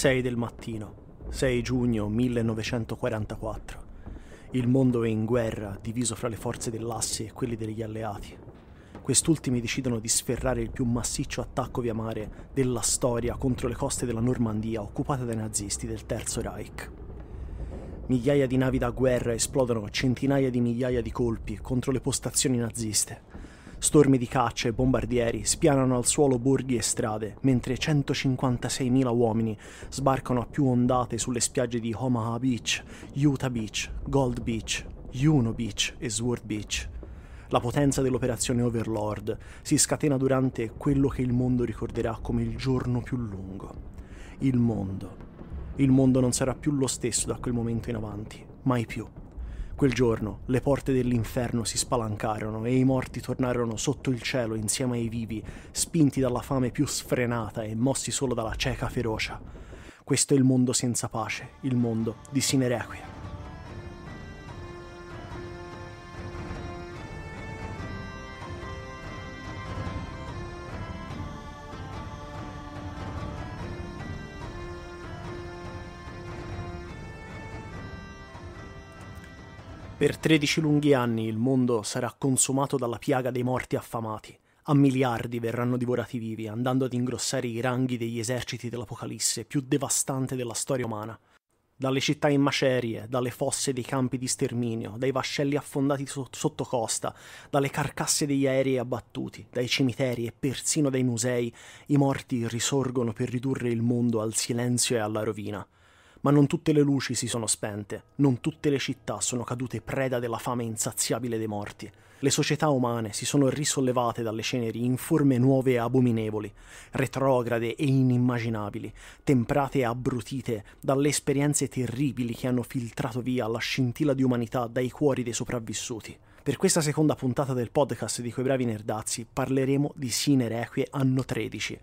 6 del mattino, 6 giugno 1944. Il mondo è in guerra, diviso fra le forze dell'asse e quelle degli alleati. Quest'ultimi decidono di sferrare il più massiccio attacco via mare della storia contro le coste della Normandia occupate dai nazisti del Terzo Reich. Migliaia di navi da guerra esplodono centinaia di migliaia di colpi contro le postazioni naziste Stormi di caccia e bombardieri spianano al suolo borghi e strade, mentre 156.000 uomini sbarcano a più ondate sulle spiagge di Omaha Beach, Utah Beach, Gold Beach, Juno Beach e Sword Beach. La potenza dell'operazione Overlord si scatena durante quello che il mondo ricorderà come il giorno più lungo. Il mondo. Il mondo non sarà più lo stesso da quel momento in avanti, mai più. Quel giorno le porte dell'inferno si spalancarono e i morti tornarono sotto il cielo insieme ai vivi, spinti dalla fame più sfrenata e mossi solo dalla cieca ferocia. Questo è il mondo senza pace, il mondo di Sinerequia. Per 13 lunghi anni il mondo sarà consumato dalla piaga dei morti affamati. A miliardi verranno divorati vivi, andando ad ingrossare i ranghi degli eserciti dell'Apocalisse più devastante della storia umana. Dalle città in macerie, dalle fosse dei campi di sterminio, dai vascelli affondati so- sotto costa, dalle carcasse degli aerei abbattuti, dai cimiteri e persino dai musei, i morti risorgono per ridurre il mondo al silenzio e alla rovina. Ma non tutte le luci si sono spente, non tutte le città sono cadute preda della fame insaziabile dei morti. Le società umane si sono risollevate dalle ceneri in forme nuove e abominevoli, retrograde e inimmaginabili, temprate e abbrutite dalle esperienze terribili che hanno filtrato via la scintilla di umanità dai cuori dei sopravvissuti. Per questa seconda puntata del podcast di Quei Bravi Nerdazzi parleremo di Sine Requie anno 13,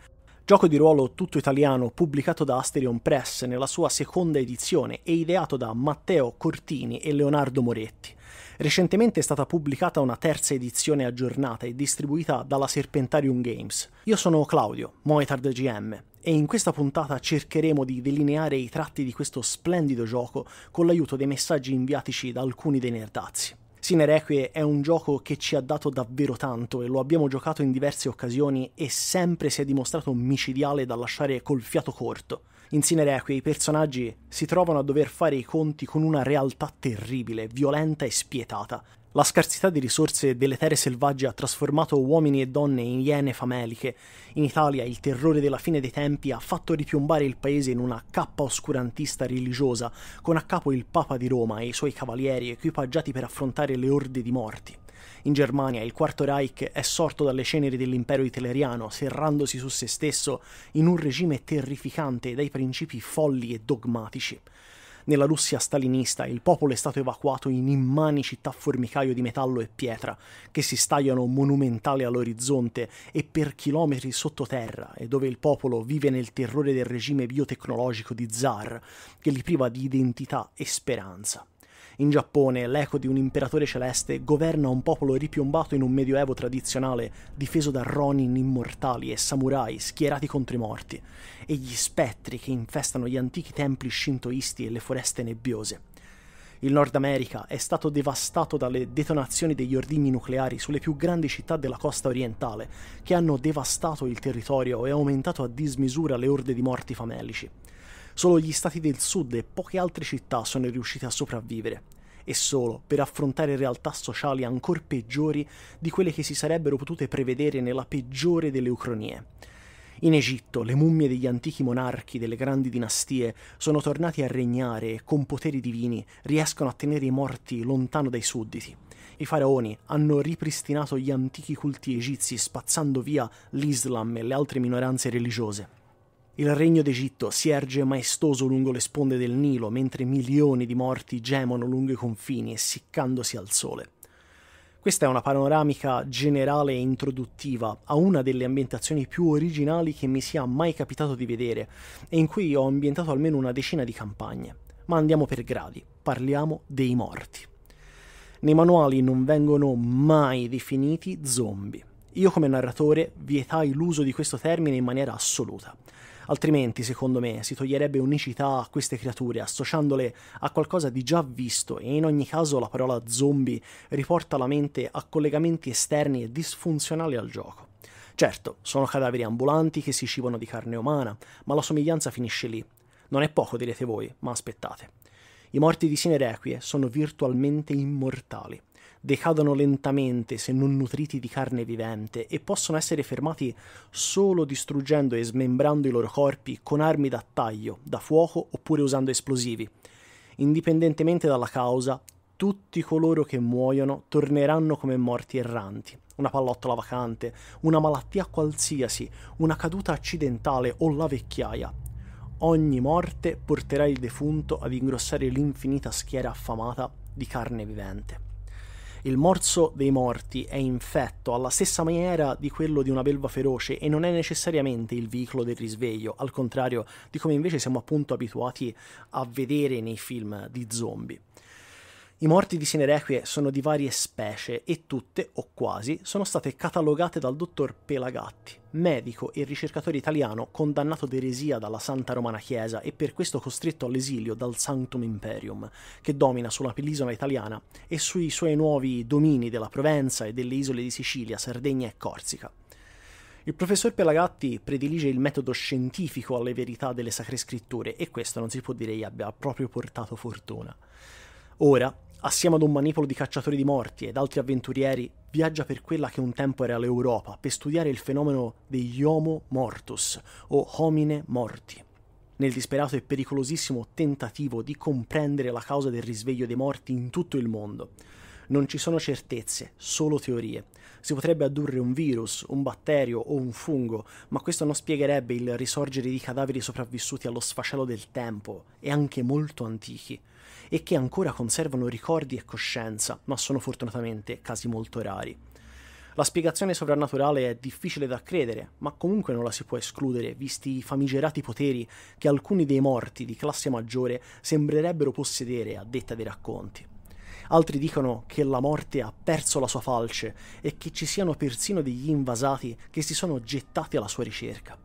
gioco di ruolo tutto italiano pubblicato da Asterion Press nella sua seconda edizione e ideato da Matteo Cortini e Leonardo Moretti. Recentemente è stata pubblicata una terza edizione aggiornata e distribuita dalla Serpentarium Games. Io sono Claudio, Moetard GM, e in questa puntata cercheremo di delineare i tratti di questo splendido gioco con l'aiuto dei messaggi inviatici da alcuni dei nerdazzi. Sine Requie è un gioco che ci ha dato davvero tanto e lo abbiamo giocato in diverse occasioni e sempre si è dimostrato micidiale da lasciare col fiato corto. In Sine Requie i personaggi si trovano a dover fare i conti con una realtà terribile, violenta e spietata, la scarsità di risorse delle terre selvagge ha trasformato uomini e donne in iene fameliche. In Italia il terrore della fine dei tempi ha fatto ripiombare il paese in una cappa oscurantista religiosa, con a capo il Papa di Roma e i suoi cavalieri equipaggiati per affrontare le orde di morti. In Germania il Quarto Reich è sorto dalle ceneri dell'impero hitleriano, serrandosi su se stesso in un regime terrificante dai principi folli e dogmatici. Nella Russia stalinista il popolo è stato evacuato in immani città formicaio di metallo e pietra, che si stagliano monumentali all'orizzonte e per chilometri sottoterra, e dove il popolo vive nel terrore del regime biotecnologico di Zar, che li priva di identità e speranza. In Giappone l'eco di un imperatore celeste governa un popolo ripiombato in un medioevo tradizionale difeso da ronin immortali e samurai schierati contro i morti, e gli spettri che infestano gli antichi templi shintoisti e le foreste nebbiose. Il Nord America è stato devastato dalle detonazioni degli ordigni nucleari sulle più grandi città della costa orientale, che hanno devastato il territorio e aumentato a dismisura le orde di morti famelici. Solo gli stati del sud e poche altre città sono riusciti a sopravvivere, e solo per affrontare realtà sociali ancora peggiori di quelle che si sarebbero potute prevedere nella peggiore delle ucronie. In Egitto le mummie degli antichi monarchi delle grandi dinastie sono tornati a regnare e con poteri divini riescono a tenere i morti lontano dai sudditi. I faraoni hanno ripristinato gli antichi culti egizi spazzando via l'Islam e le altre minoranze religiose. Il regno d'Egitto si erge maestoso lungo le sponde del Nilo, mentre milioni di morti gemono lungo i confini, essiccandosi al sole. Questa è una panoramica generale e introduttiva a una delle ambientazioni più originali che mi sia mai capitato di vedere e in cui ho ambientato almeno una decina di campagne. Ma andiamo per gradi, parliamo dei morti. Nei manuali non vengono mai definiti zombie. Io come narratore vietai l'uso di questo termine in maniera assoluta altrimenti secondo me si toglierebbe unicità a queste creature associandole a qualcosa di già visto e in ogni caso la parola zombie riporta la mente a collegamenti esterni e disfunzionali al gioco. Certo, sono cadaveri ambulanti che si cibano di carne umana, ma la somiglianza finisce lì. Non è poco, direte voi, ma aspettate. I morti di Sinerequie sono virtualmente immortali decadono lentamente se non nutriti di carne vivente e possono essere fermati solo distruggendo e smembrando i loro corpi con armi da taglio, da fuoco oppure usando esplosivi. Indipendentemente dalla causa, tutti coloro che muoiono torneranno come morti erranti. Una pallottola vacante, una malattia qualsiasi, una caduta accidentale o la vecchiaia. Ogni morte porterà il defunto ad ingrossare l'infinita schiera affamata di carne vivente il morso dei morti è infetto alla stessa maniera di quello di una belva feroce e non è necessariamente il veicolo del risveglio, al contrario di come invece siamo appunto abituati a vedere nei film di zombie. I morti di Sinerequie sono di varie specie e tutte, o quasi, sono state catalogate dal dottor Pelagatti, medico e ricercatore italiano condannato d'eresia dalla Santa Romana Chiesa e per questo costretto all'esilio dal Sanctum Imperium, che domina sulla penisola italiana e sui suoi nuovi domini della Provenza e delle isole di Sicilia, Sardegna e Corsica. Il professor Pelagatti predilige il metodo scientifico alle verità delle sacre scritture e questo non si può dire gli abbia proprio portato fortuna. Ora, assieme ad un manipolo di cacciatori di morti ed altri avventurieri, viaggia per quella che un tempo era l'Europa per studiare il fenomeno degli Homo mortus o homine morti. Nel disperato e pericolosissimo tentativo di comprendere la causa del risveglio dei morti in tutto il mondo. Non ci sono certezze, solo teorie. Si potrebbe addurre un virus, un batterio o un fungo, ma questo non spiegherebbe il risorgere di cadaveri sopravvissuti allo sfacelo del tempo e anche molto antichi e che ancora conservano ricordi e coscienza, ma sono fortunatamente casi molto rari. La spiegazione sovrannaturale è difficile da credere, ma comunque non la si può escludere, visti i famigerati poteri che alcuni dei morti di classe maggiore sembrerebbero possedere a detta dei racconti. Altri dicono che la morte ha perso la sua falce e che ci siano persino degli invasati che si sono gettati alla sua ricerca.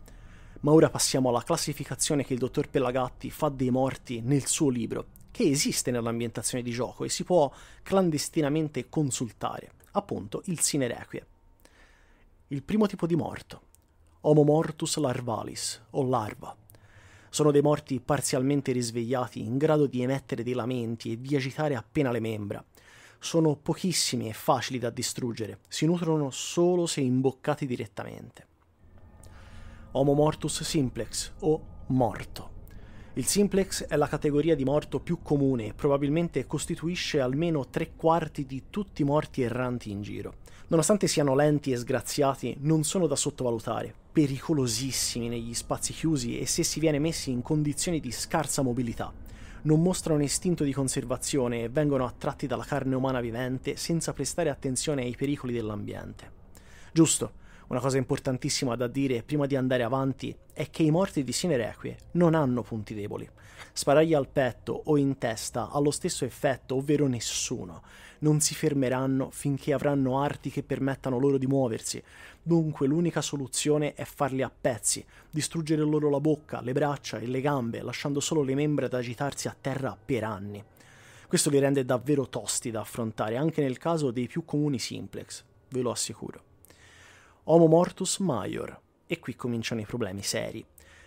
Ma ora passiamo alla classificazione che il dottor Pelagatti fa dei morti nel suo libro, che esiste nell'ambientazione di gioco e si può clandestinamente consultare, appunto il sine requie. Il primo tipo di morto, Homo mortus larvalis o larva. Sono dei morti parzialmente risvegliati in grado di emettere dei lamenti e di agitare appena le membra. Sono pochissimi e facili da distruggere, si nutrono solo se imboccati direttamente. Homo mortus simplex o morto il simplex è la categoria di morto più comune e probabilmente costituisce almeno tre quarti di tutti i morti erranti in giro. Nonostante siano lenti e sgraziati, non sono da sottovalutare, pericolosissimi negli spazi chiusi e se si viene messi in condizioni di scarsa mobilità. Non mostrano istinto di conservazione e vengono attratti dalla carne umana vivente senza prestare attenzione ai pericoli dell'ambiente. Giusto, una cosa importantissima da dire prima di andare avanti è che i morti di Sinerequie non hanno punti deboli. Sparagli al petto o in testa ha lo stesso effetto, ovvero nessuno. Non si fermeranno finché avranno arti che permettano loro di muoversi. Dunque l'unica soluzione è farli a pezzi, distruggere loro la bocca, le braccia e le gambe, lasciando solo le membra ad agitarsi a terra per anni. Questo li rende davvero tosti da affrontare anche nel caso dei più comuni simplex, ve lo assicuro. Homo mortus maior. E qui cominciano i problemi seri.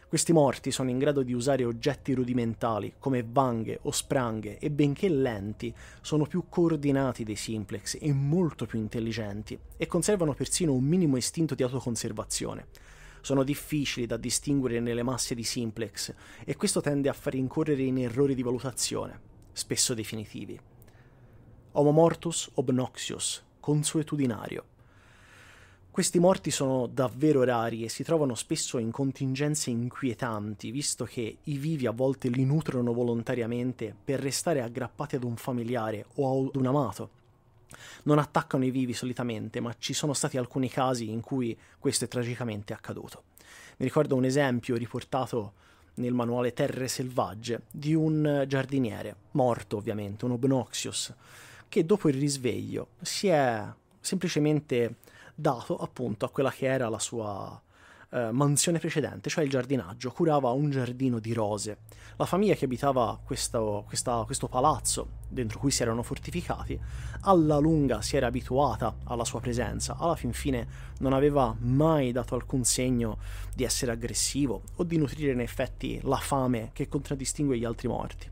Questi morti sono in grado di usare oggetti rudimentali come vanghe o spranghe e benché lenti, sono più coordinati dei simplex e molto più intelligenti e conservano persino un minimo istinto di autoconservazione. Sono difficili da distinguere nelle masse di simplex e questo tende a far incorrere in errori di valutazione, spesso definitivi. Homo mortus obnoxious, consuetudinario. Questi morti sono davvero rari e si trovano spesso in contingenze inquietanti, visto che i vivi a volte li nutrono volontariamente per restare aggrappati ad un familiare o ad un amato. Non attaccano i vivi solitamente, ma ci sono stati alcuni casi in cui questo è tragicamente accaduto. Mi ricordo un esempio riportato nel manuale Terre selvagge di un giardiniere, morto ovviamente, un obnoxious, che dopo il risveglio si è semplicemente dato appunto a quella che era la sua eh, mansione precedente, cioè il giardinaggio. Curava un giardino di rose. La famiglia che abitava questo, questa, questo palazzo, dentro cui si erano fortificati, alla lunga si era abituata alla sua presenza. Alla fin fine non aveva mai dato alcun segno di essere aggressivo o di nutrire in effetti la fame che contraddistingue gli altri morti.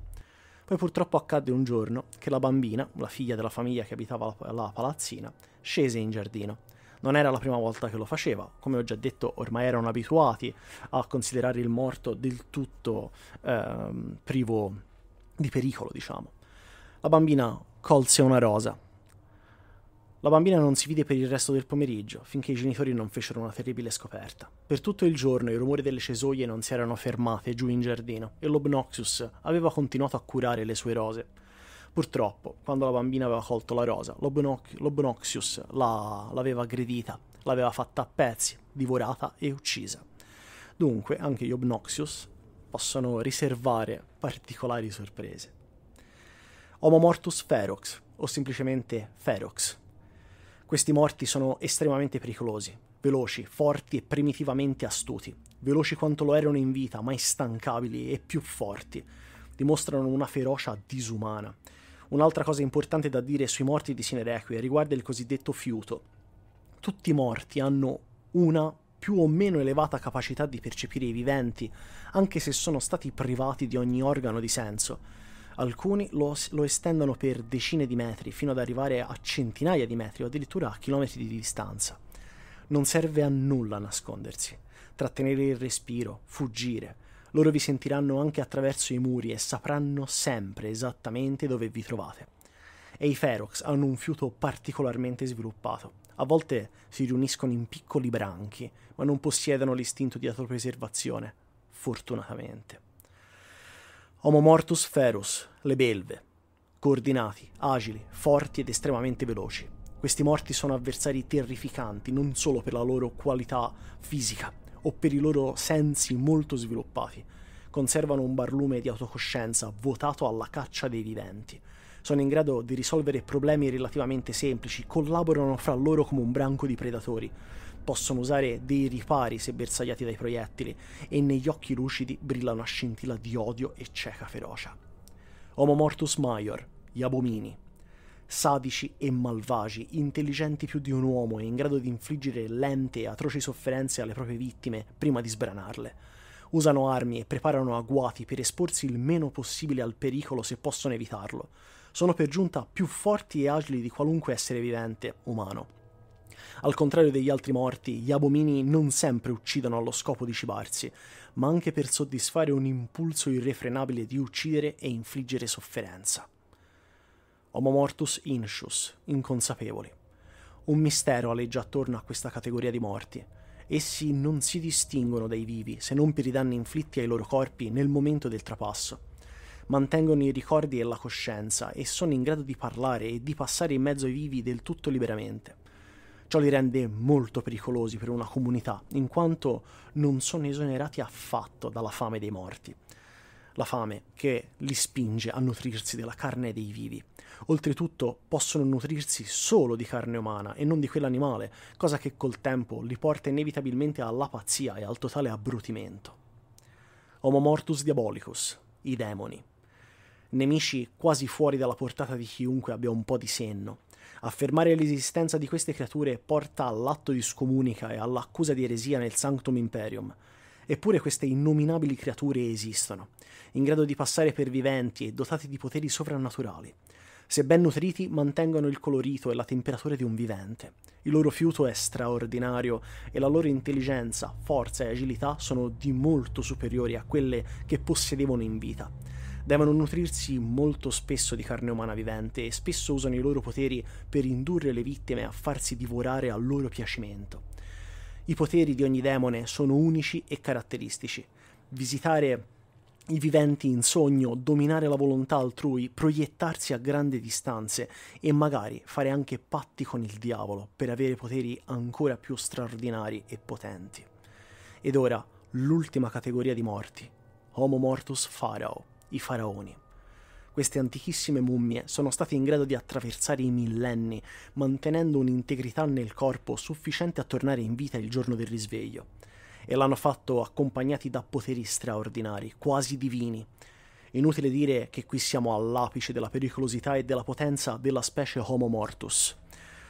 Poi purtroppo accadde un giorno che la bambina, la figlia della famiglia che abitava la, la palazzina, scese in giardino non era la prima volta che lo faceva, come ho già detto ormai erano abituati a considerare il morto del tutto ehm, privo di pericolo, diciamo. La bambina colse una rosa. La bambina non si vide per il resto del pomeriggio, finché i genitori non fecero una terribile scoperta. Per tutto il giorno i rumori delle cesoie non si erano fermate giù in giardino e l'Obnoxus aveva continuato a curare le sue rose. Purtroppo, quando la bambina aveva colto la rosa, l'Obonoc- la- l'aveva aggredita, l'aveva fatta a pezzi, divorata e uccisa. Dunque, anche gli Obnoxius possono riservare particolari sorprese. Homo mortus ferox, o semplicemente ferox. Questi morti sono estremamente pericolosi, veloci, forti e primitivamente astuti, veloci quanto lo erano in vita, ma instancabili e più forti. Dimostrano una ferocia disumana Un'altra cosa importante da dire sui morti di Sinerequie riguarda il cosiddetto fiuto. Tutti i morti hanno una più o meno elevata capacità di percepire i viventi, anche se sono stati privati di ogni organo di senso. Alcuni lo, lo estendono per decine di metri, fino ad arrivare a centinaia di metri o addirittura a chilometri di distanza. Non serve a nulla nascondersi, trattenere il respiro, fuggire, loro vi sentiranno anche attraverso i muri e sapranno sempre esattamente dove vi trovate. E i Ferox hanno un fiuto particolarmente sviluppato. A volte si riuniscono in piccoli branchi, ma non possiedono l'istinto di autopreservazione, fortunatamente. Homo mortus ferus, le belve, coordinati, agili, forti ed estremamente veloci. Questi morti sono avversari terrificanti non solo per la loro qualità fisica, o per i loro sensi molto sviluppati. Conservano un barlume di autocoscienza votato alla caccia dei viventi. Sono in grado di risolvere problemi relativamente semplici, collaborano fra loro come un branco di predatori. Possono usare dei ripari se bersagliati dai proiettili, e negli occhi lucidi brilla una scintilla di odio e cieca ferocia. Homo Mortus Maior, gli abomini sadici e malvagi, intelligenti più di un uomo e in grado di infliggere lente e atroci sofferenze alle proprie vittime prima di sbranarle. Usano armi e preparano agguati per esporsi il meno possibile al pericolo se possono evitarlo. Sono per giunta più forti e agili di qualunque essere vivente umano. Al contrario degli altri morti, gli abomini non sempre uccidono allo scopo di cibarsi, ma anche per soddisfare un impulso irrefrenabile di uccidere e infliggere sofferenza. Homo mortus inscius, inconsapevoli. Un mistero aleggia attorno a questa categoria di morti. Essi non si distinguono dai vivi se non per i danni inflitti ai loro corpi nel momento del trapasso. Mantengono i ricordi e la coscienza e sono in grado di parlare e di passare in mezzo ai vivi del tutto liberamente. Ciò li rende molto pericolosi per una comunità, in quanto non sono esonerati affatto dalla fame dei morti la fame che li spinge a nutrirsi della carne dei vivi. Oltretutto possono nutrirsi solo di carne umana e non di quell'animale, cosa che col tempo li porta inevitabilmente alla pazzia e al totale abbrutimento. Homo mortus diabolicus, i demoni. Nemici quasi fuori dalla portata di chiunque abbia un po' di senno. Affermare l'esistenza di queste creature porta all'atto di scomunica e all'accusa di eresia nel Sanctum Imperium, Eppure queste innominabili creature esistono, in grado di passare per viventi e dotate di poteri sovrannaturali. Se ben nutriti, mantengono il colorito e la temperatura di un vivente. Il loro fiuto è straordinario e la loro intelligenza, forza e agilità sono di molto superiori a quelle che possedevano in vita. Devono nutrirsi molto spesso di carne umana vivente e spesso usano i loro poteri per indurre le vittime a farsi divorare a loro piacimento. I poteri di ogni demone sono unici e caratteristici. Visitare i viventi in sogno, dominare la volontà altrui, proiettarsi a grandi distanze e magari fare anche patti con il diavolo per avere poteri ancora più straordinari e potenti. Ed ora l'ultima categoria di morti, Homo Mortus Farao, i faraoni queste antichissime mummie sono state in grado di attraversare i millenni, mantenendo un'integrità nel corpo sufficiente a tornare in vita il giorno del risveglio. E l'hanno fatto accompagnati da poteri straordinari, quasi divini. Inutile dire che qui siamo all'apice della pericolosità e della potenza della specie Homo mortus.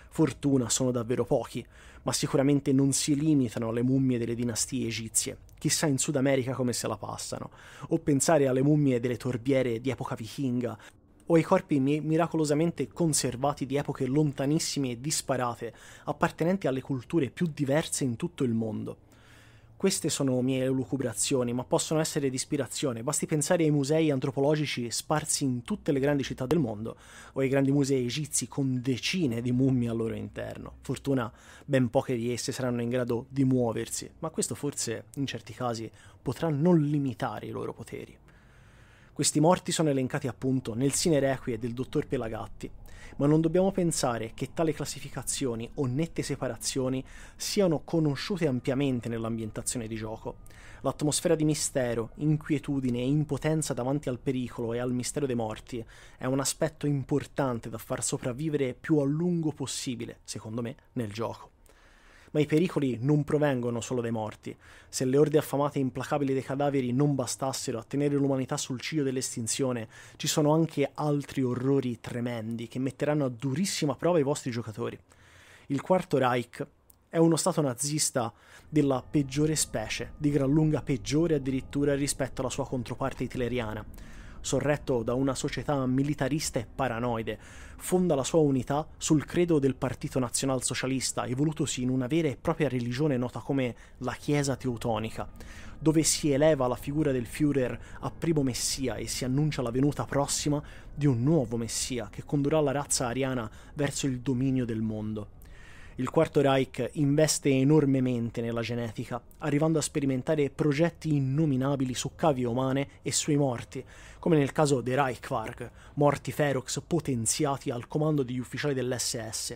Fortuna sono davvero pochi, ma sicuramente non si limitano alle mummie delle dinastie egizie, chissà in Sud America come se la passano, o pensare alle mummie delle torbiere di epoca vichinga, o ai corpi miracolosamente conservati di epoche lontanissime e disparate, appartenenti alle culture più diverse in tutto il mondo. Queste sono mie lucubrazioni, ma possono essere di ispirazione. Basti pensare ai musei antropologici sparsi in tutte le grandi città del mondo o ai grandi musei egizi con decine di mummie al loro interno. Fortuna ben poche di esse saranno in grado di muoversi, ma questo forse in certi casi potrà non limitare i loro poteri. Questi morti sono elencati appunto nel Sine Requie del dottor Pelagatti, ma non dobbiamo pensare che tali classificazioni o nette separazioni siano conosciute ampiamente nell'ambientazione di gioco. L'atmosfera di mistero, inquietudine e impotenza davanti al pericolo e al mistero dei morti è un aspetto importante da far sopravvivere più a lungo possibile, secondo me, nel gioco ma i pericoli non provengono solo dai morti. Se le orde affamate e implacabili dei cadaveri non bastassero a tenere l'umanità sul ciglio dell'estinzione, ci sono anche altri orrori tremendi che metteranno a durissima prova i vostri giocatori. Il Quarto Reich è uno stato nazista della peggiore specie, di gran lunga peggiore addirittura rispetto alla sua controparte hitleriana sorretto da una società militarista e paranoide, fonda la sua unità sul credo del Partito Nazionalsocialista, evolutosi in una vera e propria religione nota come la Chiesa Teutonica, dove si eleva la figura del Führer a primo messia e si annuncia la venuta prossima di un nuovo messia che condurrà la razza ariana verso il dominio del mondo. Il Quarto Reich investe enormemente nella genetica, arrivando a sperimentare progetti innominabili su cavie umane e sui morti, come nel caso dei Reichwarg, morti ferox potenziati al comando degli ufficiali dell'SS,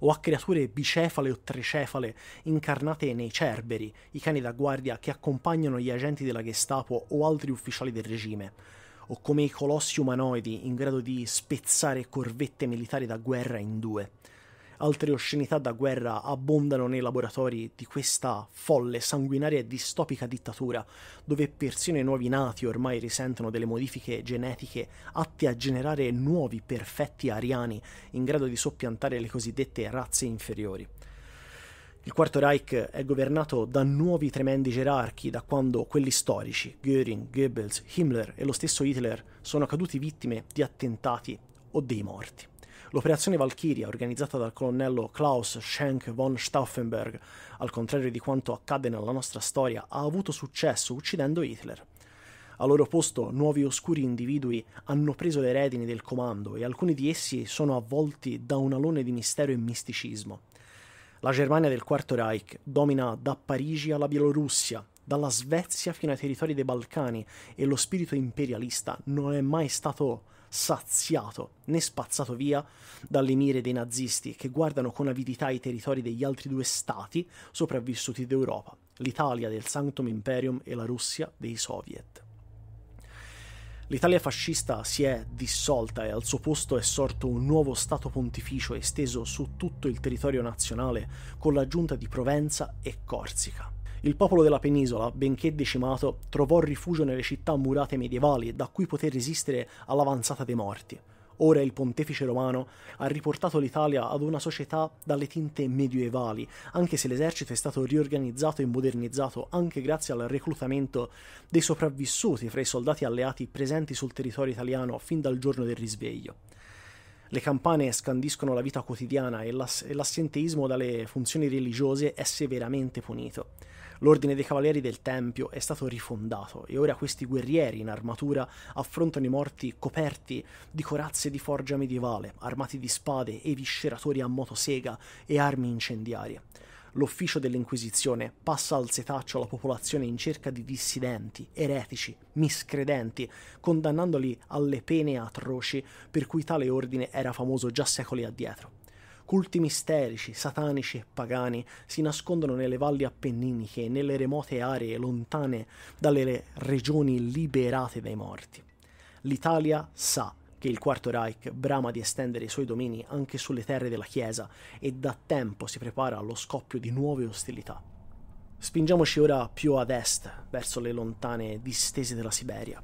o a creature bicefale o tricefale incarnate nei cerberi, i cani da guardia che accompagnano gli agenti della Gestapo o altri ufficiali del regime, o come i colossi umanoidi in grado di spezzare corvette militari da guerra in due altre oscenità da guerra abbondano nei laboratori di questa folle, sanguinaria e distopica dittatura, dove persino i nuovi nati ormai risentono delle modifiche genetiche atte a generare nuovi perfetti ariani in grado di soppiantare le cosiddette razze inferiori. Il Quarto Reich è governato da nuovi tremendi gerarchi da quando quelli storici, Göring, Goebbels, Himmler e lo stesso Hitler, sono caduti vittime di attentati o dei morti. L'operazione Valkyria, organizzata dal colonnello Klaus Schenk von Stauffenberg, al contrario di quanto accade nella nostra storia, ha avuto successo uccidendo Hitler. Al loro posto nuovi oscuri individui hanno preso le redini del comando e alcuni di essi sono avvolti da un alone di mistero e misticismo. La Germania del Quarto Reich domina da Parigi alla Bielorussia, dalla Svezia fino ai territori dei Balcani e lo spirito imperialista non è mai stato saziato né spazzato via dalle mire dei nazisti che guardano con avidità i territori degli altri due stati sopravvissuti d'Europa, l'Italia del Sanctum Imperium e la Russia dei Soviet. L'Italia fascista si è dissolta e al suo posto è sorto un nuovo Stato pontificio esteso su tutto il territorio nazionale con l'aggiunta di Provenza e Corsica. Il popolo della penisola, benché decimato, trovò rifugio nelle città murate medievali da cui poter resistere all'avanzata dei morti. Ora il pontefice romano ha riportato l'Italia ad una società dalle tinte medievali, anche se l'esercito è stato riorganizzato e modernizzato anche grazie al reclutamento dei sopravvissuti fra i soldati alleati presenti sul territorio italiano fin dal giorno del risveglio. Le campane scandiscono la vita quotidiana e, l'ass- e l'assenteismo dalle funzioni religiose è severamente punito. L'ordine dei cavalieri del Tempio è stato rifondato e ora questi guerrieri in armatura affrontano i morti coperti di corazze di forgia medievale, armati di spade e visceratori a motosega e armi incendiarie l'ufficio dell'Inquisizione passa al setaccio la popolazione in cerca di dissidenti, eretici, miscredenti, condannandoli alle pene atroci per cui tale ordine era famoso già secoli addietro. Culti misterici, satanici e pagani si nascondono nelle valli appenniniche e nelle remote aree lontane dalle regioni liberate dai morti. L'Italia sa che il Quarto Reich brama di estendere i suoi domini anche sulle terre della Chiesa e da tempo si prepara allo scoppio di nuove ostilità. Spingiamoci ora più ad est, verso le lontane distese della Siberia.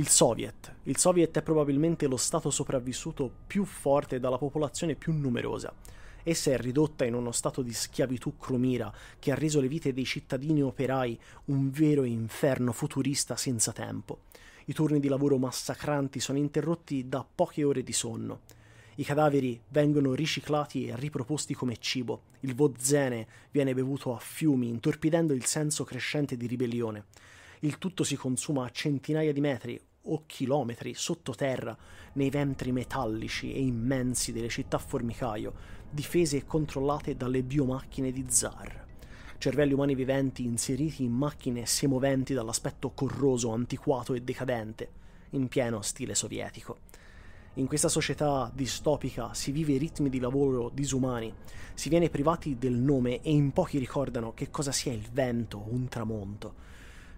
Il Soviet. Il Soviet è probabilmente lo stato sopravvissuto più forte dalla popolazione più numerosa. Essa è ridotta in uno stato di schiavitù cromira che ha reso le vite dei cittadini operai un vero inferno futurista senza tempo. I turni di lavoro massacranti sono interrotti da poche ore di sonno. I cadaveri vengono riciclati e riproposti come cibo. Il vozzene viene bevuto a fiumi, intorpidendo il senso crescente di ribellione. Il tutto si consuma a centinaia di metri, o chilometri sottoterra nei ventri metallici e immensi delle città formicaio, difese e controllate dalle biomacchine di Zar. Cervelli umani viventi inseriti in macchine semoventi dall'aspetto corroso, antiquato e decadente, in pieno stile sovietico. In questa società distopica si vive ritmi di lavoro disumani, si viene privati del nome e in pochi ricordano che cosa sia il vento, un tramonto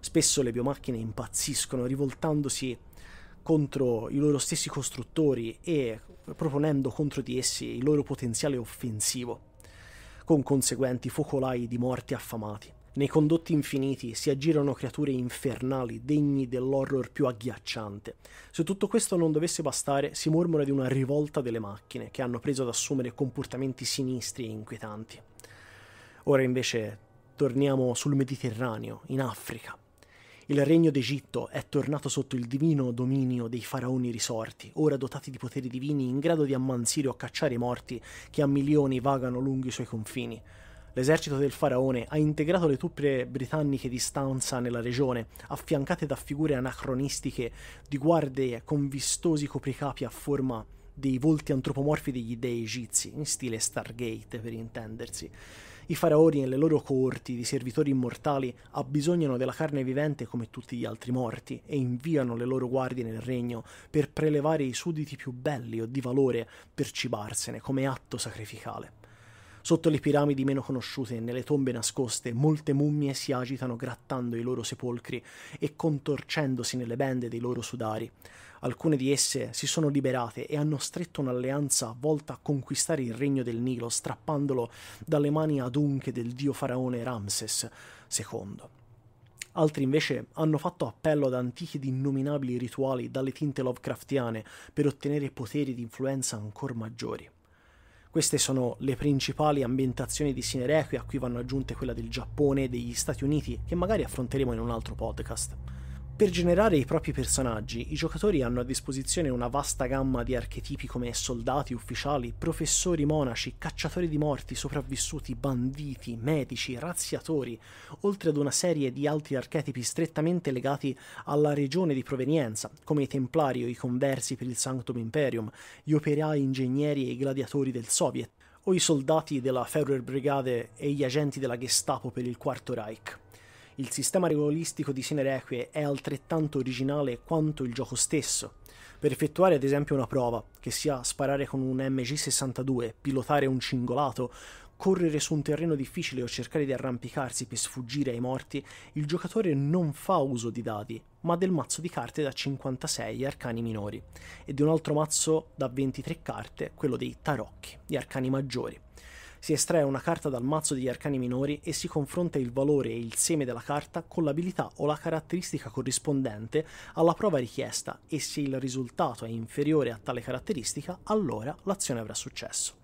Spesso le biomacchine impazziscono rivoltandosi contro i loro stessi costruttori e proponendo contro di essi il loro potenziale offensivo, con conseguenti focolai di morti affamati. Nei condotti infiniti si aggirano creature infernali degni dell'horror più agghiacciante. Se tutto questo non dovesse bastare, si mormora di una rivolta delle macchine che hanno preso ad assumere comportamenti sinistri e inquietanti. Ora invece torniamo sul Mediterraneo, in Africa. Il regno d'Egitto è tornato sotto il divino dominio dei faraoni risorti, ora dotati di poteri divini in grado di ammansire o cacciare i morti che a milioni vagano lungo i suoi confini. L'esercito del faraone ha integrato le truppe britanniche di stanza nella regione, affiancate da figure anacronistiche di guardie con vistosi copricapi a forma dei volti antropomorfi degli dei egizi, in stile Stargate per intendersi. I faraoni e le loro coorti di servitori immortali abbisognano della carne vivente come tutti gli altri morti e inviano le loro guardie nel regno per prelevare i sudditi più belli o di valore per cibarsene come atto sacrificale. Sotto le piramidi meno conosciute e nelle tombe nascoste, molte mummie si agitano grattando i loro sepolcri e contorcendosi nelle bende dei loro sudari. Alcune di esse si sono liberate e hanno stretto un'alleanza volta a conquistare il regno del Nilo, strappandolo dalle mani adunche del dio faraone Ramses II. Altri invece hanno fatto appello ad antichi ed innominabili rituali dalle tinte Lovecraftiane per ottenere poteri di influenza ancora maggiori. Queste sono le principali ambientazioni di Sinerequia, a cui vanno aggiunte quella del Giappone e degli Stati Uniti, che magari affronteremo in un altro podcast. Per generare i propri personaggi, i giocatori hanno a disposizione una vasta gamma di archetipi come soldati, ufficiali, professori monaci, cacciatori di morti, sopravvissuti, banditi, medici, razziatori, oltre ad una serie di altri archetipi strettamente legati alla regione di provenienza, come i templari o i conversi per il Sanctum Imperium, gli operai ingegneri e i gladiatori del Soviet, o i soldati della Ferrer Brigade e gli agenti della Gestapo per il Quarto Reich. Il sistema regolistico di Requie è altrettanto originale quanto il gioco stesso. Per effettuare ad esempio una prova, che sia sparare con un MG62, pilotare un cingolato, correre su un terreno difficile o cercare di arrampicarsi per sfuggire ai morti, il giocatore non fa uso di dadi, ma del mazzo di carte da 56 arcani minori e di un altro mazzo da 23 carte, quello dei tarocchi, gli arcani maggiori. Si estrae una carta dal mazzo degli arcani minori e si confronta il valore e il seme della carta con l'abilità o la caratteristica corrispondente alla prova richiesta e se il risultato è inferiore a tale caratteristica, allora l'azione avrà successo.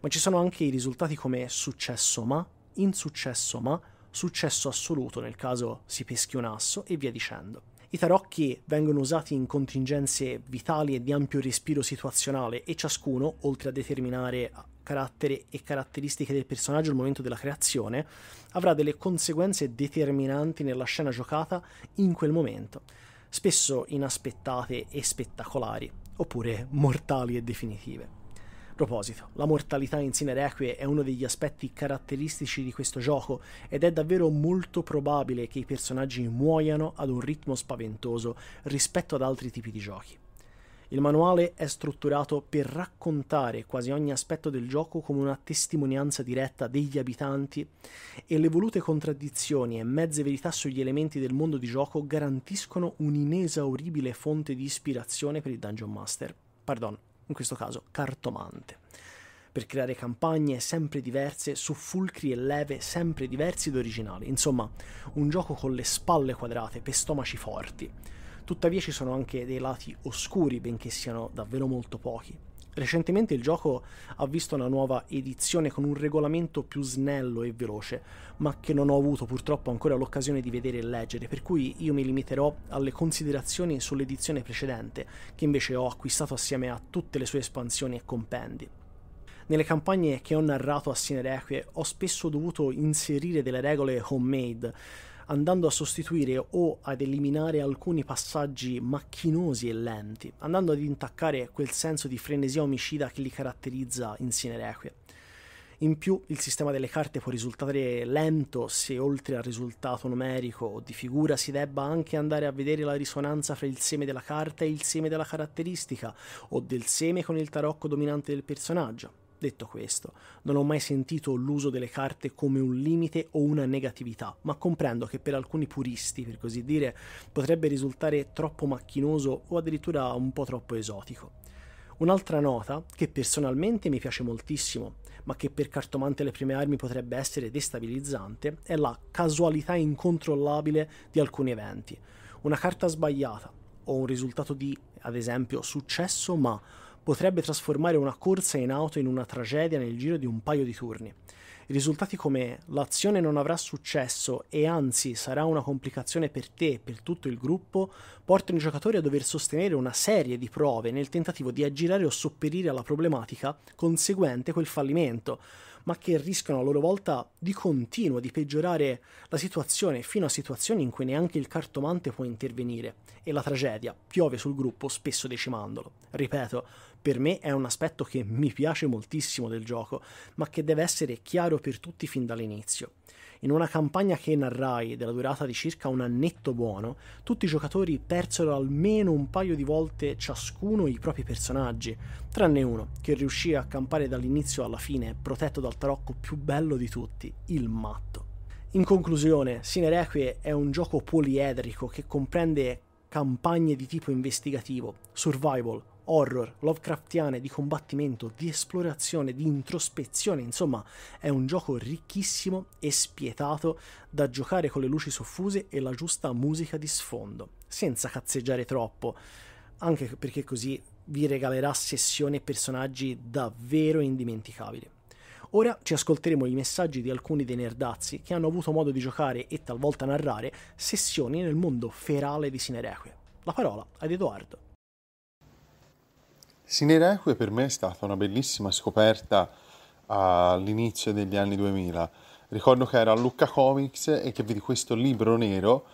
Ma ci sono anche i risultati come successo ma, insuccesso ma, successo assoluto nel caso si peschi un asso e via dicendo. I tarocchi vengono usati in contingenze vitali e di ampio respiro situazionale e ciascuno, oltre a determinare carattere e caratteristiche del personaggio al momento della creazione, avrà delle conseguenze determinanti nella scena giocata in quel momento, spesso inaspettate e spettacolari, oppure mortali e definitive. A proposito, la mortalità in sine requie è uno degli aspetti caratteristici di questo gioco ed è davvero molto probabile che i personaggi muoiano ad un ritmo spaventoso rispetto ad altri tipi di giochi. Il manuale è strutturato per raccontare quasi ogni aspetto del gioco come una testimonianza diretta degli abitanti e le volute contraddizioni e mezze verità sugli elementi del mondo di gioco garantiscono un'inesauribile fonte di ispirazione per il Dungeon Master, pardon, in questo caso cartomante per creare campagne sempre diverse su fulcri e leve sempre diversi ed originali. Insomma, un gioco con le spalle quadrate per stomaci forti. Tuttavia ci sono anche dei lati oscuri, benché siano davvero molto pochi. Recentemente il gioco ha visto una nuova edizione con un regolamento più snello e veloce, ma che non ho avuto purtroppo ancora l'occasione di vedere e leggere, per cui io mi limiterò alle considerazioni sull'edizione precedente, che invece ho acquistato assieme a tutte le sue espansioni e compendi. Nelle campagne che ho narrato a Sinereque ho spesso dovuto inserire delle regole homemade, andando a sostituire o ad eliminare alcuni passaggi macchinosi e lenti, andando ad intaccare quel senso di frenesia omicida che li caratterizza in Sinerequie. In più il sistema delle carte può risultare lento se oltre al risultato numerico o di figura si debba anche andare a vedere la risonanza fra il seme della carta e il seme della caratteristica o del seme con il tarocco dominante del personaggio. Detto questo, non ho mai sentito l'uso delle carte come un limite o una negatività, ma comprendo che per alcuni puristi, per così dire, potrebbe risultare troppo macchinoso o addirittura un po' troppo esotico. Un'altra nota, che personalmente mi piace moltissimo, ma che per cartomante alle prime armi potrebbe essere destabilizzante, è la casualità incontrollabile di alcuni eventi. Una carta sbagliata o un risultato di, ad esempio, successo, ma potrebbe trasformare una corsa in auto in una tragedia nel giro di un paio di turni. Risultati come l'azione non avrà successo e anzi sarà una complicazione per te e per tutto il gruppo portano i giocatori a dover sostenere una serie di prove nel tentativo di aggirare o sopperire alla problematica conseguente quel fallimento, ma che rischiano a loro volta di continuo di peggiorare la situazione fino a situazioni in cui neanche il cartomante può intervenire e la tragedia piove sul gruppo spesso decimandolo. Ripeto, per me è un aspetto che mi piace moltissimo del gioco, ma che deve essere chiaro per tutti fin dall'inizio. In una campagna che narrai della durata di circa un annetto buono, tutti i giocatori persero almeno un paio di volte ciascuno i propri personaggi, tranne uno che riuscì a campare dall'inizio alla fine protetto dal tarocco più bello di tutti, il matto. In conclusione, Sinereque è un gioco poliedrico che comprende campagne di tipo investigativo, survival, horror, lovecraftiane, di combattimento, di esplorazione, di introspezione, insomma è un gioco ricchissimo e spietato da giocare con le luci soffuse e la giusta musica di sfondo, senza cazzeggiare troppo, anche perché così vi regalerà sessioni e personaggi davvero indimenticabili. Ora ci ascolteremo i messaggi di alcuni dei nerdazzi che hanno avuto modo di giocare e talvolta narrare sessioni nel mondo ferale di Sinereque. La parola ad Edoardo. Sinereque per me è stata una bellissima scoperta all'inizio degli anni 2000. Ricordo che era a Lucca Comics e che vedi questo libro nero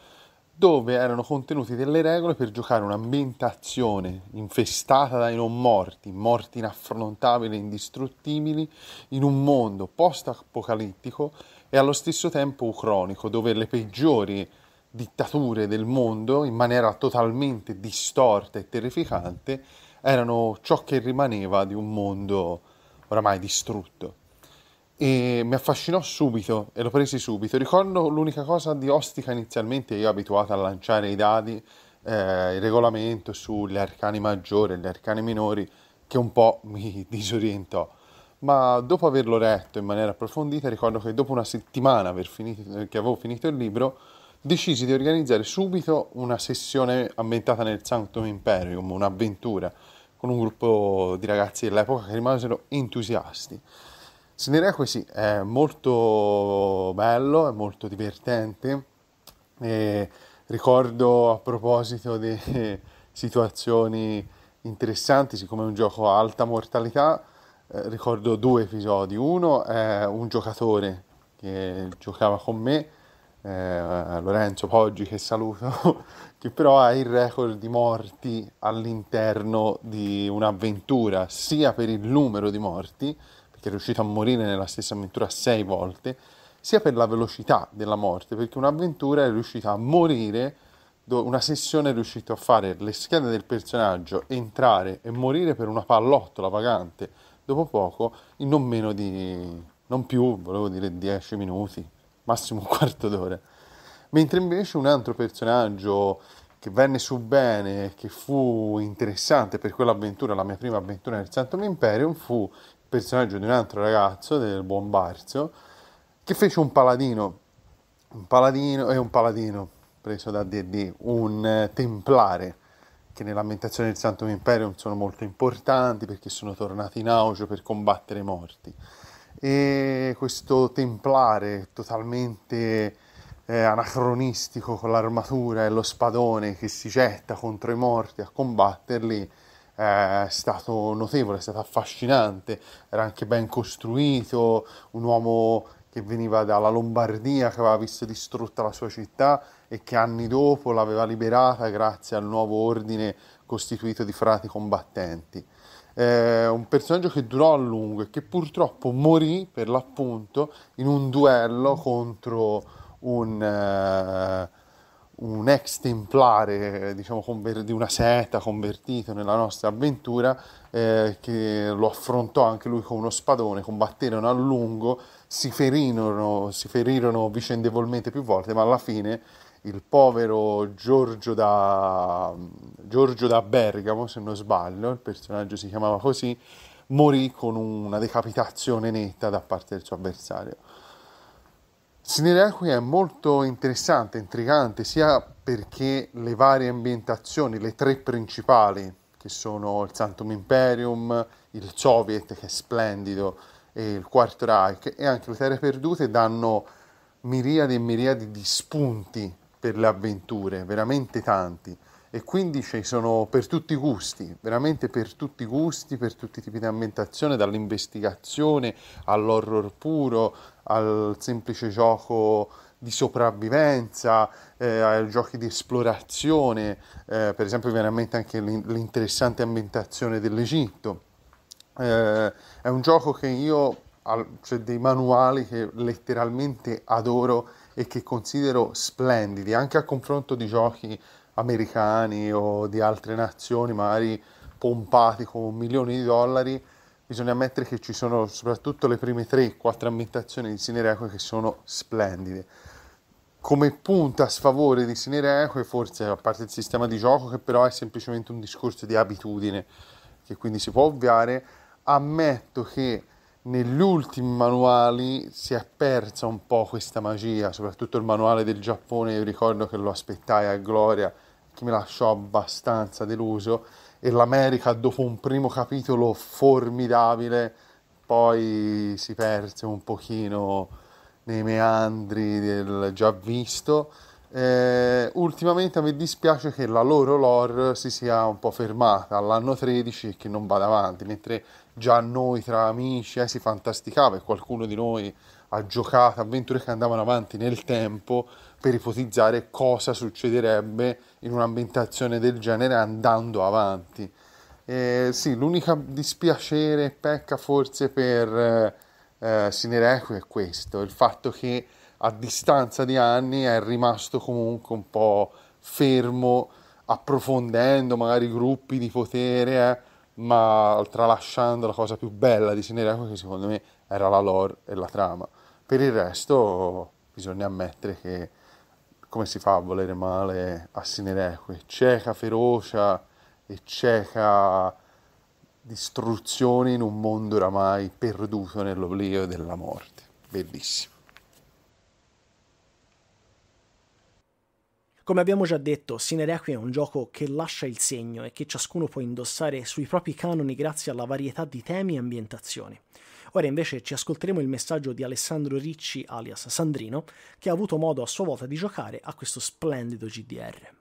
dove erano contenute delle regole per giocare un'ambientazione infestata dai non morti, morti inaffrontabili e indistruttibili, in un mondo post-apocalittico e allo stesso tempo ucronico, dove le peggiori dittature del mondo, in maniera totalmente distorta e terrificante, erano ciò che rimaneva di un mondo oramai distrutto. E mi affascinò subito e lo presi subito. Ricordo l'unica cosa di ostica inizialmente, io abituato a lanciare i dadi, eh, il regolamento sugli arcani maggiori e gli arcani minori, che un po' mi disorientò. Ma dopo averlo letto in maniera approfondita, ricordo che dopo una settimana finito, che avevo finito il libro, decisi di organizzare subito una sessione ambientata nel Sanctum Imperium, un'avventura con un gruppo di ragazzi dell'epoca che rimasero entusiasti. Sinerea così è molto bello, è molto divertente. E ricordo a proposito di situazioni interessanti, siccome è un gioco a alta mortalità, eh, ricordo due episodi. Uno è un giocatore che giocava con me eh, eh, Lorenzo Poggi che saluto, che però ha il record di morti all'interno di un'avventura, sia per il numero di morti, perché è riuscito a morire nella stessa avventura sei volte, sia per la velocità della morte, perché un'avventura è riuscita a morire, una sessione è riuscita a fare le schede del personaggio, entrare e morire per una pallottola vagante, dopo poco, in non meno di, non più, volevo dire 10 minuti massimo un quarto d'ora. Mentre invece un altro personaggio che venne su bene, che fu interessante per quell'avventura, la mia prima avventura nel Santum Imperium, fu il personaggio di un altro ragazzo, del buon Barzio, che fece un paladino, un paladino e un paladino, preso da D&D, un templare, che nell'ambientazione del Santum Imperium sono molto importanti perché sono tornati in auge per combattere i morti e questo templare totalmente eh, anacronistico con l'armatura e lo spadone che si getta contro i morti a combatterli eh, è stato notevole, è stato affascinante, era anche ben costruito, un uomo che veniva dalla Lombardia, che aveva visto distrutta la sua città e che anni dopo l'aveva liberata grazie al nuovo ordine costituito di frati combattenti eh, un personaggio che durò a lungo e che purtroppo morì per l'appunto in un duello contro un, eh, un ex templare diciamo, conver- di una seta convertito nella nostra avventura eh, che lo affrontò anche lui con uno spadone, combatterono a lungo, si ferirono, si ferirono vicendevolmente più volte ma alla fine il povero Giorgio da, Giorgio da Bergamo, se non sbaglio, il personaggio si chiamava così, morì con una decapitazione netta da parte del suo avversario. Sinner Requiem è molto interessante, intrigante, sia perché le varie ambientazioni, le tre principali, che sono il Santum Imperium, il Soviet, che è splendido, e il Quarto Reich, e anche le Terre Perdute, danno miriadi e miriadi di spunti per le avventure, veramente tanti. E quindi ci sono per tutti i gusti, veramente per tutti i gusti, per tutti i tipi di ambientazione, dall'investigazione all'horror puro, al semplice gioco di sopravvivenza, eh, ai giochi di esplorazione, eh, per esempio veramente anche l'interessante ambientazione dell'Egitto. Eh, è un gioco che io, c'è cioè dei manuali che letteralmente adoro e che considero splendidi anche a confronto di giochi americani o di altre nazioni magari pompati con milioni di dollari bisogna ammettere che ci sono soprattutto le prime 3-4 ambientazioni di Sinereco che sono splendide come punta a sfavore di Sinereco forse a parte il sistema di gioco che però è semplicemente un discorso di abitudine che quindi si può ovviare ammetto che negli ultimi manuali si è persa un po' questa magia, soprattutto il manuale del Giappone, io ricordo che lo aspettai a Gloria, che mi lasciò abbastanza deluso, e l'America dopo un primo capitolo formidabile poi si perse un pochino nei meandri del già visto. Eh, ultimamente mi dispiace che la loro lore si sia un po' fermata all'anno 13 e che non vada avanti, mentre già noi tra amici eh, si fantasticava e qualcuno di noi ha giocato avventure che andavano avanti nel tempo per ipotizzare cosa succederebbe in un'ambientazione del genere andando avanti. Eh, sì, l'unica dispiacere pecca forse per eh, eh Sinereku è questo, il fatto che a distanza di anni è rimasto comunque un po' fermo approfondendo magari gruppi di potere eh, ma tralasciando la cosa più bella di Cenerentola che secondo me era la lore e la trama. Per il resto bisogna ammettere che come si fa a volere male a Sinereque, ecco, cieca ferocia e cieca distruzione in un mondo oramai perduto nell'oblio della morte. Bellissimo. Come abbiamo già detto, Sinner Equi è un gioco che lascia il segno e che ciascuno può indossare sui propri canoni grazie alla varietà di temi e ambientazioni. Ora invece ci ascolteremo il messaggio di Alessandro Ricci, alias Sandrino, che ha avuto modo a sua volta di giocare a questo splendido GDR.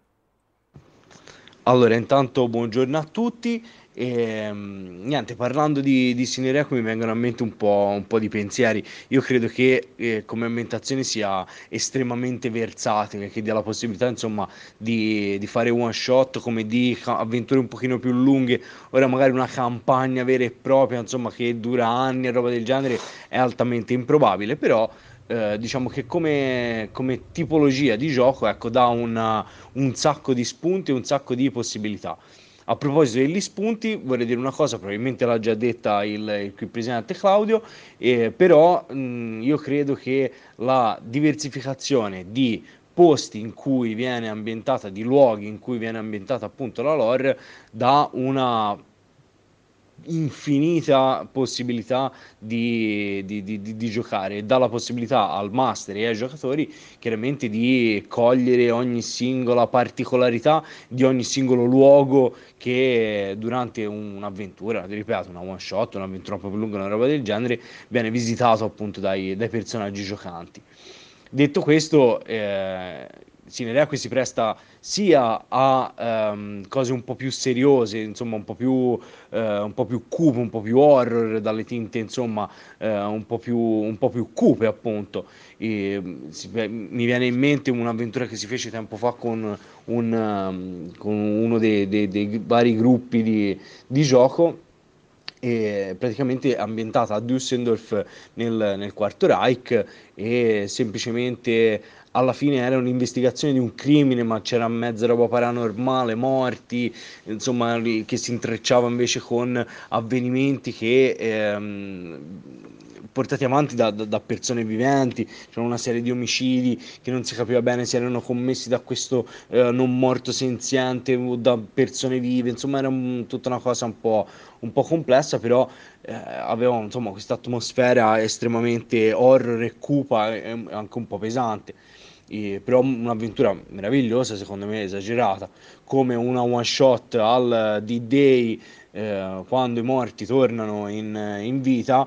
Allora, intanto buongiorno a tutti e, ehm, niente, parlando di, di Sinereco mi vengono a mente un po', un po', di pensieri. Io credo che eh, come ambientazione sia estremamente versatile, che dia la possibilità insomma di, di, fare one shot, come di avventure un pochino più lunghe, ora magari una campagna vera e propria, insomma che dura anni e roba del genere, è altamente improbabile, però... Eh, diciamo che come, come, tipologia di gioco ecco, dà una, un sacco di spunti e un sacco di possibilità. A proposito degli spunti, vorrei dire una cosa, probabilmente l'ha già detta il, il qui presente Claudio, eh, però mh, mm, io credo che la diversificazione di posti in cui viene ambientata, di luoghi in cui viene ambientata appunto la lore, dà una infinita possibilità di, di, di, di, giocare, dà la possibilità al master e ai giocatori chiaramente di cogliere ogni singola particolarità di ogni singolo luogo che durante un'avventura, ripeto, una one shot, un'avventura un po' più lunga, una roba del genere, viene visitato appunto dai, dai personaggi giocanti. Detto questo, eh, Sinedea si presta sia a ehm, cose un po' più seriose, insomma un po' più, eh, un po più cupe, un po' più horror, dalle tinte insomma eh, un, po più, un, po più, cupe appunto. E, si, mi viene in mente un'avventura che si fece tempo fa con, un, ehm, con uno dei, dei, dei, vari gruppi di, di gioco praticamente ambientata a Düsseldorf nel, nel quarto Reich e semplicemente alla fine era un'investigazione di un crimine, ma c'era mezza roba paranormale, morti, insomma, che si intrecciava invece con avvenimenti che ehm, portati avanti da, da, da persone viventi, c'era una serie di omicidi che non si capiva bene se erano commessi da questo eh, non morto senziente o da persone vive, insomma era un, tutta una cosa un po', un po complessa, però eh, aveva insomma questa atmosfera estremamente horror e cupa e anche un po' pesante. Eh, però un'avventura meravigliosa, secondo me esagerata, come una one shot al D-Day eh, quando i morti tornano in, in vita,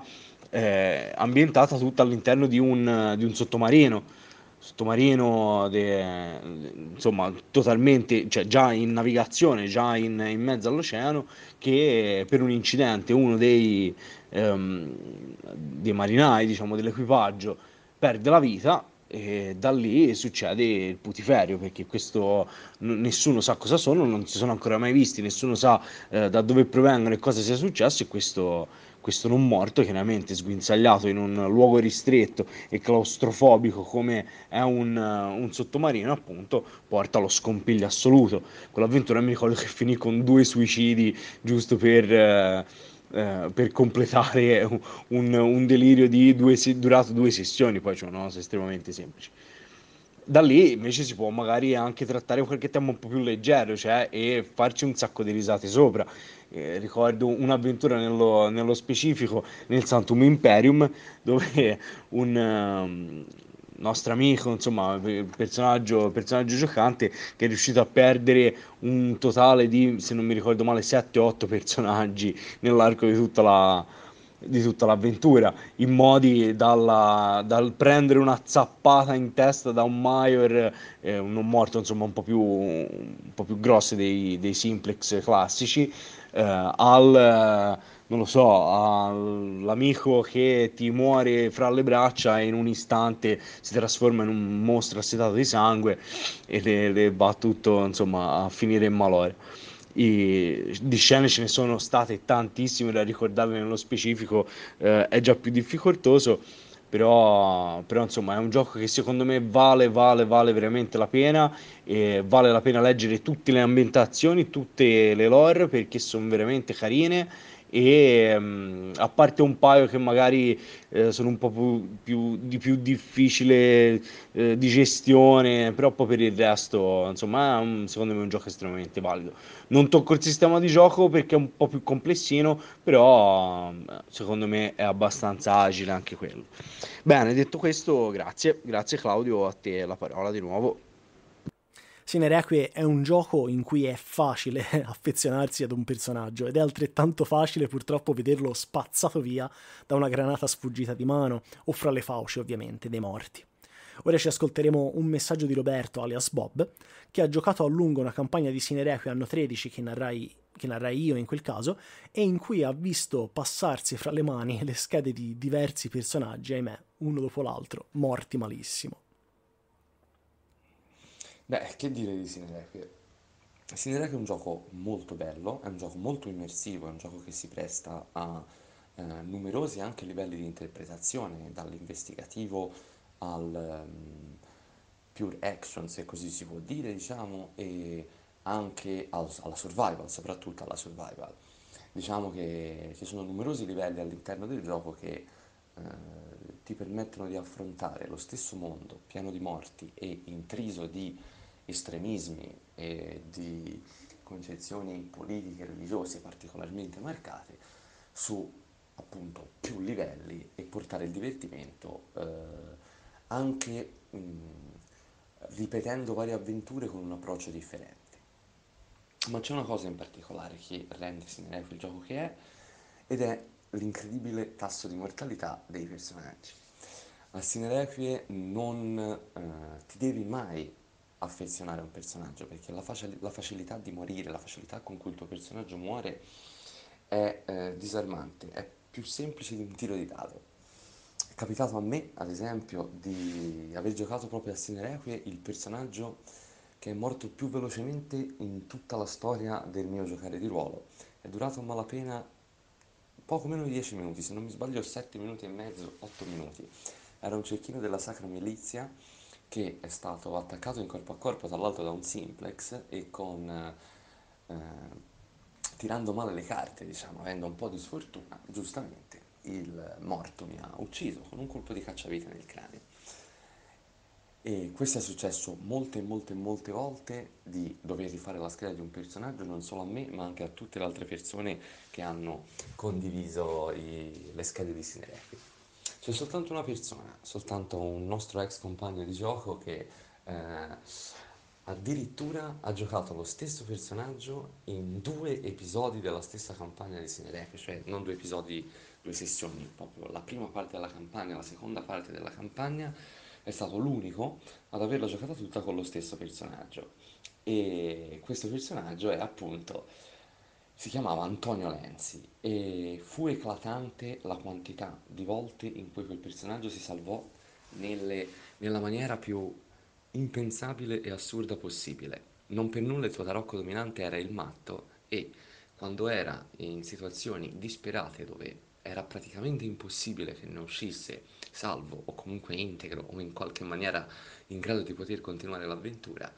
eh, ambientata tutta all'interno di un, di un sottomarino. Sottomarino de, insomma totalmente cioè già in navigazione, già in, in mezzo all'oceano, che per un incidente uno dei, ehm, dei marinai, diciamo, dell'equipaggio perde la vita e da lì succede il putiferio perché questo nessuno sa cosa sono, non si sono ancora mai visti, nessuno sa eh, da dove provengono e cosa sia successo e questo, questo non morto chiaramente sguinzagliato in un luogo ristretto e claustrofobico come è un, un sottomarino appunto porta allo scompiglio assoluto. Quell'avventura mi ricordo che finì con due suicidi giusto per... Eh, eh, per completare un, un, un delirio due, durato due sessioni, poi c'è una cosa estremamente semplice. Da lì invece si può magari anche trattare qualche tema un po' più leggero cioè, e farci un sacco di risate sopra. Eh, ricordo un'avventura nello, nello, specifico nel Santum Imperium dove un... Ehm, nostro amico, insomma, personaggio, personaggio giocante che è riuscito a perdere un totale di, se non mi ricordo male, 7-8 personaggi nell'arco di tutta la, di tutta l'avventura, in modi dalla, dal prendere una zappata in testa da un Maior, eh, un non morto insomma un po' più, un po più grosso dei, dei simplex classici, eh, al non lo so, all'amico che ti muore fra le braccia e in un istante si trasforma in un mostro assetato di sangue e le, le va tutto insomma a finire in malore i, di scene ce ne sono state tantissime da ricordarle nello specifico eh, è già più difficoltoso però, però, insomma è un gioco che secondo me vale, vale, vale veramente la pena e vale la pena leggere tutte le ambientazioni, tutte le lore perché sono veramente carine e mm, a parte un paio che magari eh, sono un po' più, più, di più difficile eh, di gestione, però poi per il resto, insomma, mm, secondo me è un gioco estremamente valido. Non tocco il sistema di gioco perché è un po' più complessino, però mm, secondo me è abbastanza agile anche quello. Bene, detto questo, grazie, grazie Claudio, a te la parola di nuovo. Sinereque è un gioco in cui è facile affezionarsi ad un personaggio ed è altrettanto facile purtroppo vederlo spazzato via da una granata sfuggita di mano o fra le fauci ovviamente dei morti. Ora ci ascolteremo un messaggio di Roberto alias Bob che ha giocato a lungo una campagna di Sinereque anno 13 che narrai, che narrai io in quel caso e in cui ha visto passarsi fra le mani le schede di diversi personaggi, ahimè, uno dopo l'altro, morti malissimo. Beh, che dire di Sinelec? Sinelec è un gioco molto bello, è un gioco molto immersivo, è un gioco che si presta a eh, numerosi anche livelli di interpretazione, dall'investigativo al um, pure action, se così si può dire, diciamo, e anche al, alla survival, soprattutto alla survival. Diciamo che ci sono numerosi livelli all'interno del gioco che eh, ti permettono di affrontare lo stesso mondo pieno di morti e intriso di estremismi e di concezioni politiche e religiose particolarmente marcate su appunto più livelli e portare il divertimento eh, anche mh, mm, ripetendo varie avventure con un approccio differente. Ma c'è una cosa in particolare che rende Cinelef il gioco che è ed è l'incredibile tasso di mortalità dei personaggi. A Sinerequie non eh, ti devi mai affezionare un personaggio, perché la, facil- la, facilità di morire, la facilità con cui il tuo personaggio muore è eh, disarmante, è più semplice di un tiro di dado. È capitato a me, ad esempio, di aver giocato proprio a Sinerequie il personaggio che è morto più velocemente in tutta la storia del mio giocare di ruolo. È durato a malapena poco meno di 10 minuti, se non mi sbaglio 7 minuti e mezzo, 8 minuti. Era un cerchino della Sacra Milizia che è stato attaccato in corpo a corpo tra l'altro da un simplex e con... Eh, tirando male le carte, diciamo, avendo un po' di sfortuna, giustamente il morto mi ha ucciso con un colpo di cacciavite nel cranio. E questo è successo molte, molte, molte volte di dover rifare la scheda di un personaggio non solo a me, ma anche a tutte le altre persone che hanno condiviso i, le schede di Sinerepi. C'è soltanto una persona, soltanto un nostro ex compagno di gioco che eh, addirittura ha giocato lo stesso personaggio in due episodi della stessa campagna di Sineref, cioè non due episodi, due sessioni, proprio la prima parte della campagna e la seconda parte della campagna è stato l'unico ad averla giocata tutta con lo stesso personaggio. E questo personaggio è appunto si chiamava Antonio Lenzi e fu eclatante la quantità di volte in cui quel personaggio si salvò nelle, nella maniera più impensabile e assurda possibile. Non per nulla il suo tarocco dominante era il matto e quando era in situazioni disperate dove era praticamente impossibile che ne uscisse salvo o comunque integro o in qualche maniera in grado di poter continuare l'avventura,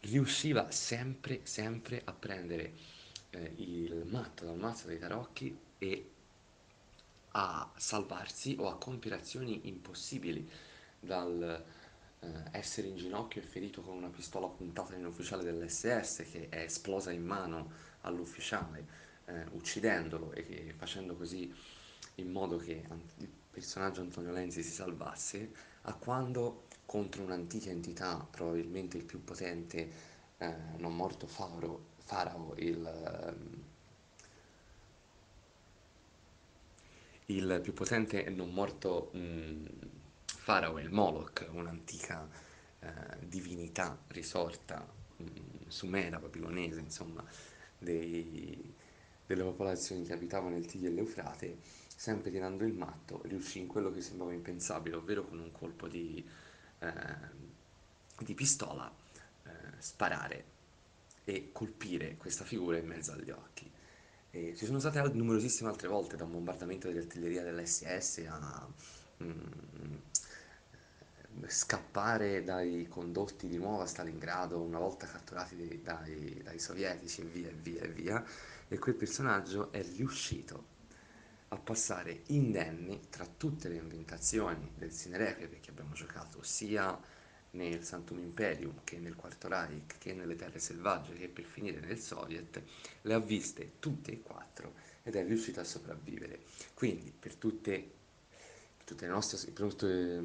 riusciva sempre, sempre a prendere eh, il matto dal mazzo dei tarocchi e a salvarsi o a compiere azioni impossibili dal eh, essere in ginocchio e ferito con una pistola puntata in un ufficiale dell'SS che è esplosa in mano all'ufficiale eh, uccidendolo e che, facendo così in modo che il personaggio Antonio Lenzi si salvasse a quando contro un'antica entità probabilmente il più potente eh, non morto Faro Farao, il, ehm, il più potente e non morto mh, mm, Farao, il Moloch, un'antica eh, divinità risorta mh, mm, sumera, babilonese, insomma, dei, delle popolazioni che abitavano il Tigri e l'Eufrate, sempre tirando il matto, riuscì in quello che sembrava impensabile, ovvero con un colpo di, eh, di pistola, eh, sparare e colpire questa figura in mezzo agli occhi. E ci sono state numerosissime altre volte, da un bombardamento di artiglieria dell'SS a mm, eh, scappare dai condotti di nuovo a Stalingrado, una volta catturati dai, dai, dai sovietici e via e via e via, e quel personaggio è riuscito a passare indenni tra tutte le inventazioni del Sinereche, perché abbiamo giocato sia nel Santum Imperium, che nel Quarto Reich, che nelle Terre Selvagge, che per finire nel Soviet, le ha viste tutte e quattro ed è riuscita a sopravvivere. Quindi per, tutte, per, tutte nostre, per,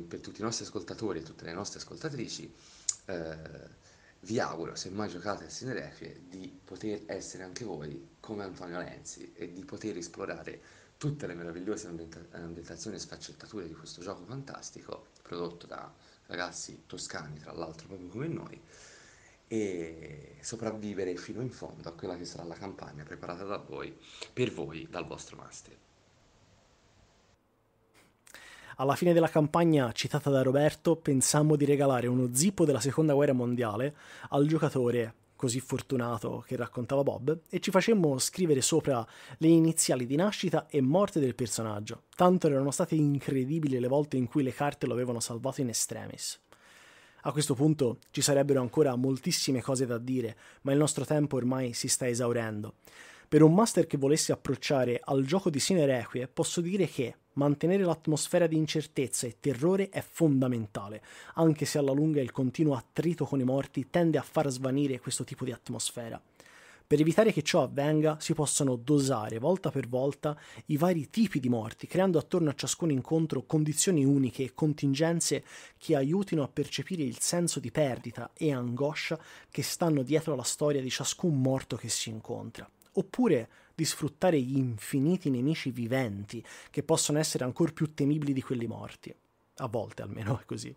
per tutti i nostri ascoltatori e tutte le nostre ascoltatrici, eh, vi auguro, se mai giocate a Sinerefie, di poter essere anche voi come Antonio Lenzi e di poter esplorare tutte le meravigliose ambientazioni e sfaccettature di questo gioco fantastico prodotto da ragazzi toscani tra l'altro proprio come noi, e sopravvivere fino in fondo a quella che sarà la campagna preparata da voi, per voi, dal vostro master. Alla fine della campagna citata da Roberto, pensammo di regalare uno zippo della seconda guerra mondiale al giocatore così fortunato che raccontava Bob e ci facemmo scrivere sopra le iniziali di nascita e morte del personaggio, tanto erano state incredibili le volte in cui le carte lo avevano salvato in extremis. A questo punto ci sarebbero ancora moltissime cose da dire, ma il nostro tempo ormai si sta esaurendo. Per un master che volesse approcciare al gioco di Sine Requie posso dire che, mantenere l'atmosfera di incertezza e terrore è fondamentale, anche se alla lunga il continuo attrito con i morti tende a far svanire questo tipo di atmosfera. Per evitare che ciò avvenga, si possono dosare volta per volta i vari tipi di morti, creando attorno a ciascun incontro condizioni uniche e contingenze che aiutino a percepire il senso di perdita e angoscia che stanno dietro alla storia di ciascun morto che si incontra. Oppure di sfruttare gli infiniti nemici viventi, che possono essere ancora più temibili di quelli morti. A volte almeno è così.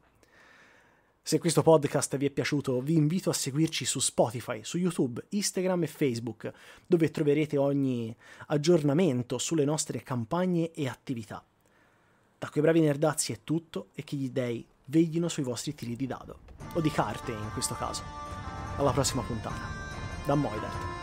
Se questo podcast vi è piaciuto, vi invito a seguirci su Spotify, su YouTube, Instagram e Facebook, dove troverete ogni aggiornamento sulle nostre campagne e attività. Da quei bravi nerdazzi è tutto e che gli dei veglino sui vostri tiri di dado, o di carte in questo caso. Alla prossima puntata. Da Moidart.